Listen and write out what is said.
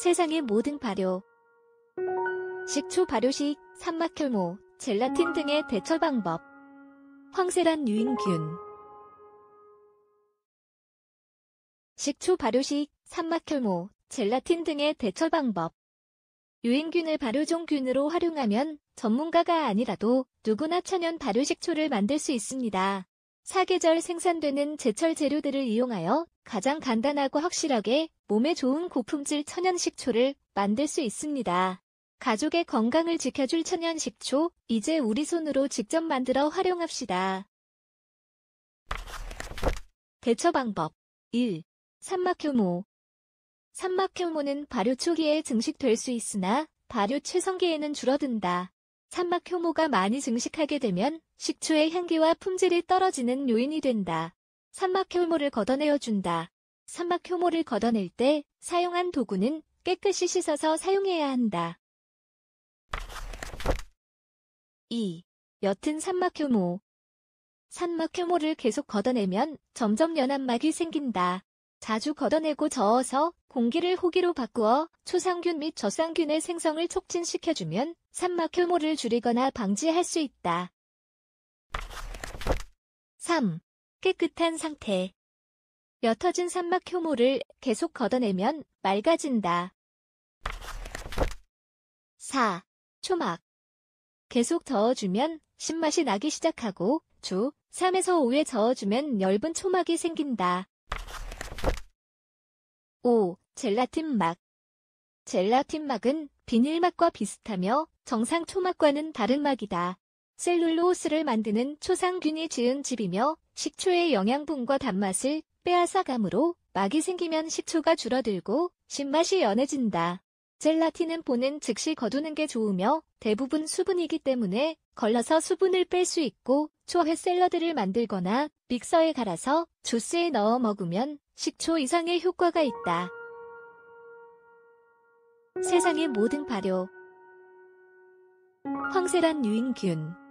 세상의 모든 발효 식초 발효식, 산막혈모, 젤라틴 등의 대처 방법 황세란 유인균 식초 발효식, 산막혈모, 젤라틴 등의 대처 방법 유인균을 발효종균으로 활용하면 전문가가 아니라도 누구나 천연 발효식초를 만들 수 있습니다. 사계절 생산되는 제철 재료들을 이용하여 가장 간단하고 확실하게 몸에 좋은 고품질 천연식초를 만들 수 있습니다. 가족의 건강을 지켜줄 천연식초, 이제 우리 손으로 직접 만들어 활용합시다. 대처 방법 1. 산막효모 산막효모는 발효 초기에 증식될 수 있으나 발효 최성기에는 줄어든다. 산막 효모가 많이 증식하게 되면 식초의 향기와 품질이 떨어지는 요인이 된다. 산막 효모를 걷어내어 준다. 산막 효모를 걷어낼 때 사용한 도구는 깨끗이 씻어서 사용해야 한다. 2. 옅은 산막 효모 산막 효모를 계속 걷어내면 점점 연한 막이 생긴다. 자주 걷어내고 저어서 공기를 호기로 바꾸어 초상균 및 저상균의 생성을 촉진시켜주면 산막 효모를 줄이거나 방지할 수 있다. 3. 깨끗한 상태 옅어진 산막 효모를 계속 걷어내면 맑아진다. 4. 초막 계속 저어주면 신맛이 나기 시작하고 주 3에서 5에 저어주면 엷은 초막이 생긴다. 5. 젤라틴 막 젤라틴 막은 비닐막과 비슷하며 정상 초막과는 다른 막이다. 셀룰로스를 만드는 초상균이 지은 집이며 식초의 영양분과 단맛을 빼앗아가므로 막이 생기면 식초가 줄어들고 신맛이 연해진다. 젤라틴은 보는 즉시 거두는 게 좋으며 대부분 수분이기 때문에 걸러서 수분을 뺄 수 있고 초회 샐러드를 만들거나 믹서에 갈아서 주스에 넣어 먹으면 식초 이상의 효과가 있다. 세상의 모든 발효 황세란 유인균